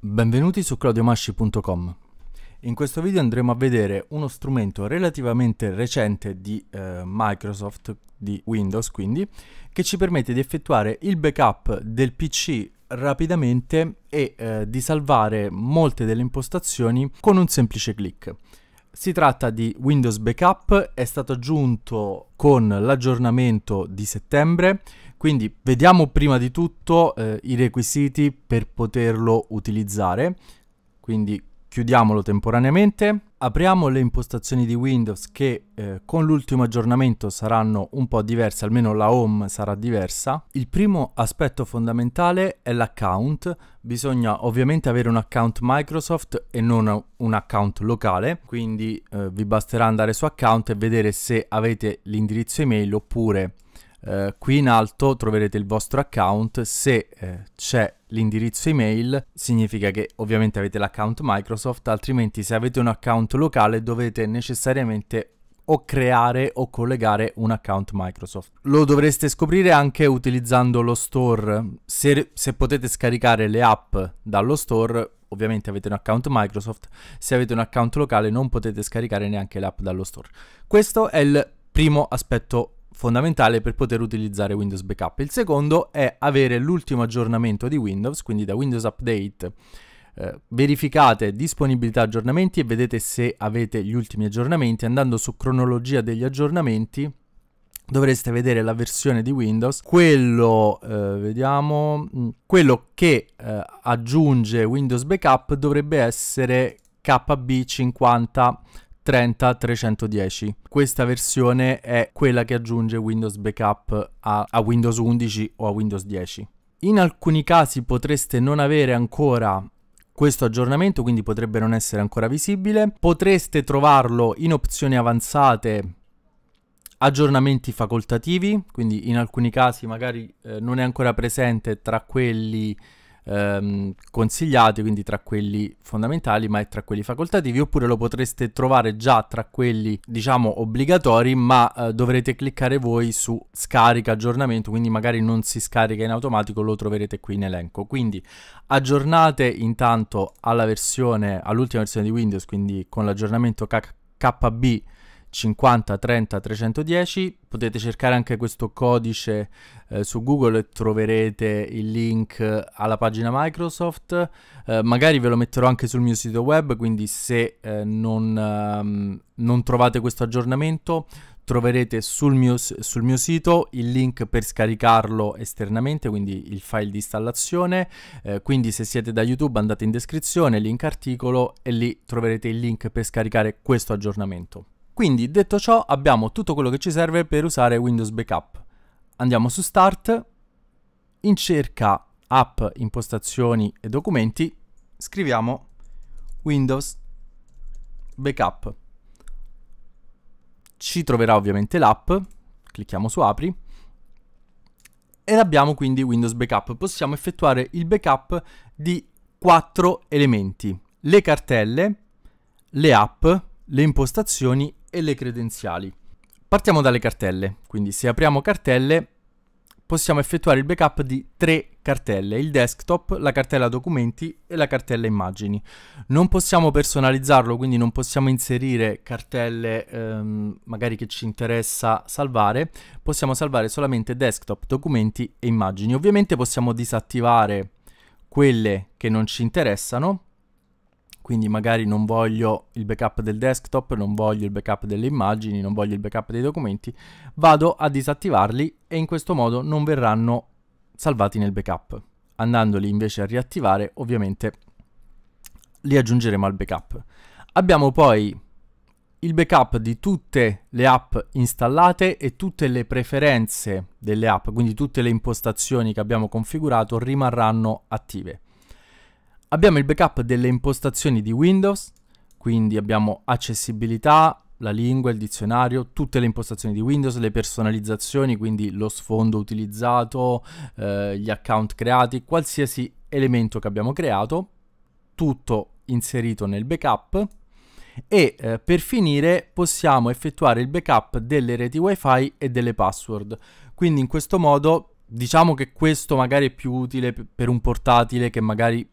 Benvenuti su claudiomasci.com In questo video andremo a vedere uno strumento relativamente recente di eh, Microsoft, di Windows quindi, che ci permette di effettuare il backup del PC rapidamente e eh, di salvare molte delle impostazioni con un semplice clic. Si tratta di Windows Backup, è stato aggiunto con l'aggiornamento di settembre quindi vediamo prima di tutto eh, i requisiti per poterlo utilizzare. Quindi chiudiamolo temporaneamente, apriamo le impostazioni di Windows che eh, con l'ultimo aggiornamento saranno un po' diverse, almeno la home sarà diversa. Il primo aspetto fondamentale è l'account, bisogna ovviamente avere un account Microsoft e non un account locale, quindi eh, vi basterà andare su account e vedere se avete l'indirizzo email oppure eh, qui in alto troverete il vostro account, se eh, c'è l'indirizzo email significa che ovviamente avete l'account Microsoft, altrimenti se avete un account locale dovete necessariamente o creare o collegare un account Microsoft. Lo dovreste scoprire anche utilizzando lo store. Se, se, potete scaricare le app dallo store, ovviamente avete un account Microsoft. Se avete un account locale non potete scaricare neanche le app dallo store. Questo è il primo aspetto fondamentale per poter utilizzare Windows Backup. Il secondo è avere l'ultimo aggiornamento di Windows, quindi da Windows Update eh, verificate disponibilità aggiornamenti e vedete se avete gli ultimi aggiornamenti andando su cronologia degli aggiornamenti dovreste vedere la versione di Windows, quello, eh, vediamo, mm, quello che eh, aggiunge Windows Backup dovrebbe essere KB50 30310. Questa versione è quella che aggiunge Windows Backup a, a Windows 11 o a Windows 10. In alcuni casi potreste non avere ancora questo aggiornamento, quindi potrebbe non essere ancora visibile. Potreste trovarlo in opzioni avanzate, aggiornamenti facoltativi, quindi in alcuni casi magari eh, non è ancora presente tra quelli ehm, consigliati, quindi tra quelli fondamentali ma è tra quelli facoltativi, oppure lo potreste trovare già tra quelli diciamo obbligatori ma eh, dovrete cliccare voi su scarica aggiornamento, quindi magari non si scarica in automatico, lo troverete qui in elenco. Quindi aggiornate intanto alla versione, all'ultima versione di Windows, quindi con l'aggiornamento KKB 50 30 310 potete cercare anche questo codice eh, su google e troverete il link alla pagina microsoft eh, magari ve lo metterò anche sul mio sito web quindi se eh, non, um, non trovate questo aggiornamento troverete sul mio, sul mio, sito il link per scaricarlo esternamente, quindi il file di installazione. Eh, quindi se siete da YouTube andate in descrizione, link articolo e lì troverete il link per scaricare questo aggiornamento. Quindi detto ciò abbiamo tutto quello che ci serve per usare Windows Backup. Andiamo su Start, in cerca App, Impostazioni e Documenti, scriviamo Windows Backup. Ci troverà ovviamente l'app, clicchiamo su Apri ed abbiamo quindi Windows Backup. Possiamo effettuare il backup di quattro elementi, le cartelle, le app, le impostazioni e le credenziali. Partiamo dalle cartelle, quindi se apriamo cartelle possiamo effettuare il backup di tre cartelle, il desktop, la cartella documenti e la cartella immagini. Non possiamo personalizzarlo, quindi non possiamo inserire cartelle ehm, magari che ci interessa salvare, possiamo salvare solamente desktop, documenti e immagini. Ovviamente possiamo disattivare quelle che non ci interessano quindi magari non voglio il backup del desktop, non voglio il backup delle immagini, non voglio il backup dei documenti, vado a disattivarli e in questo modo non verranno salvati nel backup. Andandoli invece a riattivare, ovviamente li aggiungeremo al backup. Abbiamo poi il backup di tutte le app installate e tutte le preferenze delle app, quindi tutte le impostazioni che abbiamo configurato rimarranno attive. Abbiamo il backup delle impostazioni di Windows, quindi abbiamo accessibilità, la lingua, il dizionario, tutte le impostazioni di Windows, le personalizzazioni, quindi lo sfondo utilizzato, eh, gli account creati, qualsiasi elemento che abbiamo creato, tutto inserito nel backup e eh, per finire possiamo effettuare il backup delle reti wifi e delle password quindi in questo modo diciamo che questo magari è più utile per un portatile che magari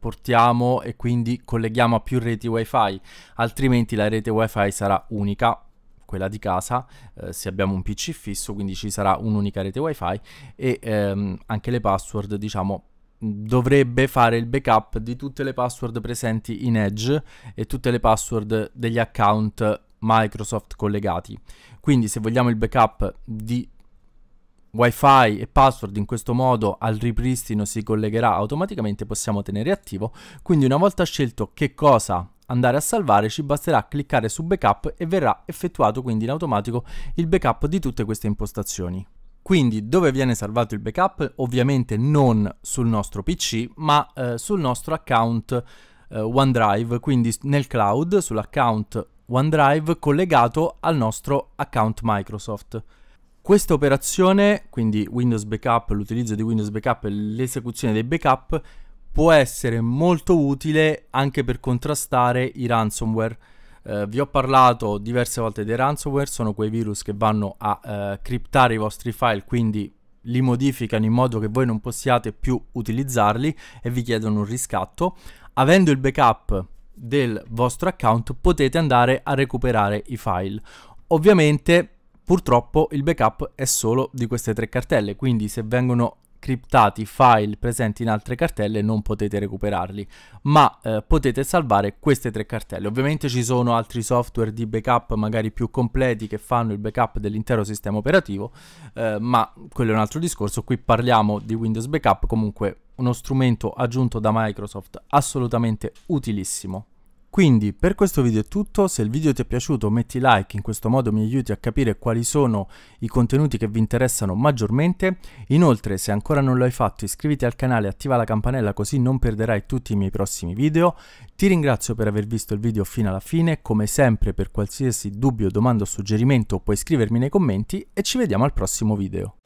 portiamo e quindi colleghiamo a più reti wifi, altrimenti la rete wifi sarà unica quella di casa eh, se abbiamo un pc fisso quindi ci sarà un'unica rete wifi e ehm, anche le password diciamo dovrebbe fare il backup di tutte le password presenti in edge e tutte le password degli account Microsoft collegati quindi se vogliamo il backup di wifi e password in questo modo al ripristino si collegherà automaticamente possiamo tenere attivo quindi una volta scelto che cosa andare a salvare ci basterà cliccare su backup e verrà effettuato quindi in automatico il backup di tutte queste impostazioni quindi dove viene salvato il backup ovviamente non sul nostro pc ma eh, sul nostro account eh, OneDrive quindi nel cloud sull'account OneDrive collegato al nostro account Microsoft questa operazione, quindi Windows Backup, l'utilizzo di Windows Backup e l'esecuzione dei backup, può essere molto utile anche per contrastare i ransomware. Eh, vi ho parlato diverse volte dei ransomware, sono quei virus che vanno a eh, criptare i vostri file, quindi li modificano in modo che voi non possiate più utilizzarli e vi chiedono un riscatto. Avendo il backup del vostro account potete andare a recuperare i file. Ovviamente Purtroppo il backup è solo di queste tre cartelle, quindi se vengono criptati file presenti in altre cartelle non potete recuperarli ma eh, potete salvare queste tre cartelle ovviamente ci sono altri software di backup magari più completi che fanno il backup dell'intero sistema operativo eh, ma quello è un altro discorso qui parliamo di Windows Backup comunque uno strumento aggiunto da Microsoft assolutamente utilissimo quindi per questo video è tutto, se il video ti è piaciuto metti like, in questo modo mi aiuti a capire quali sono i contenuti che vi interessano maggiormente, inoltre se ancora non lo hai fatto iscriviti al canale e attiva la campanella così non perderai tutti i miei prossimi video, ti ringrazio per aver visto il video fino alla fine, come sempre per qualsiasi dubbio, domanda o suggerimento puoi scrivermi nei commenti e ci vediamo al prossimo video.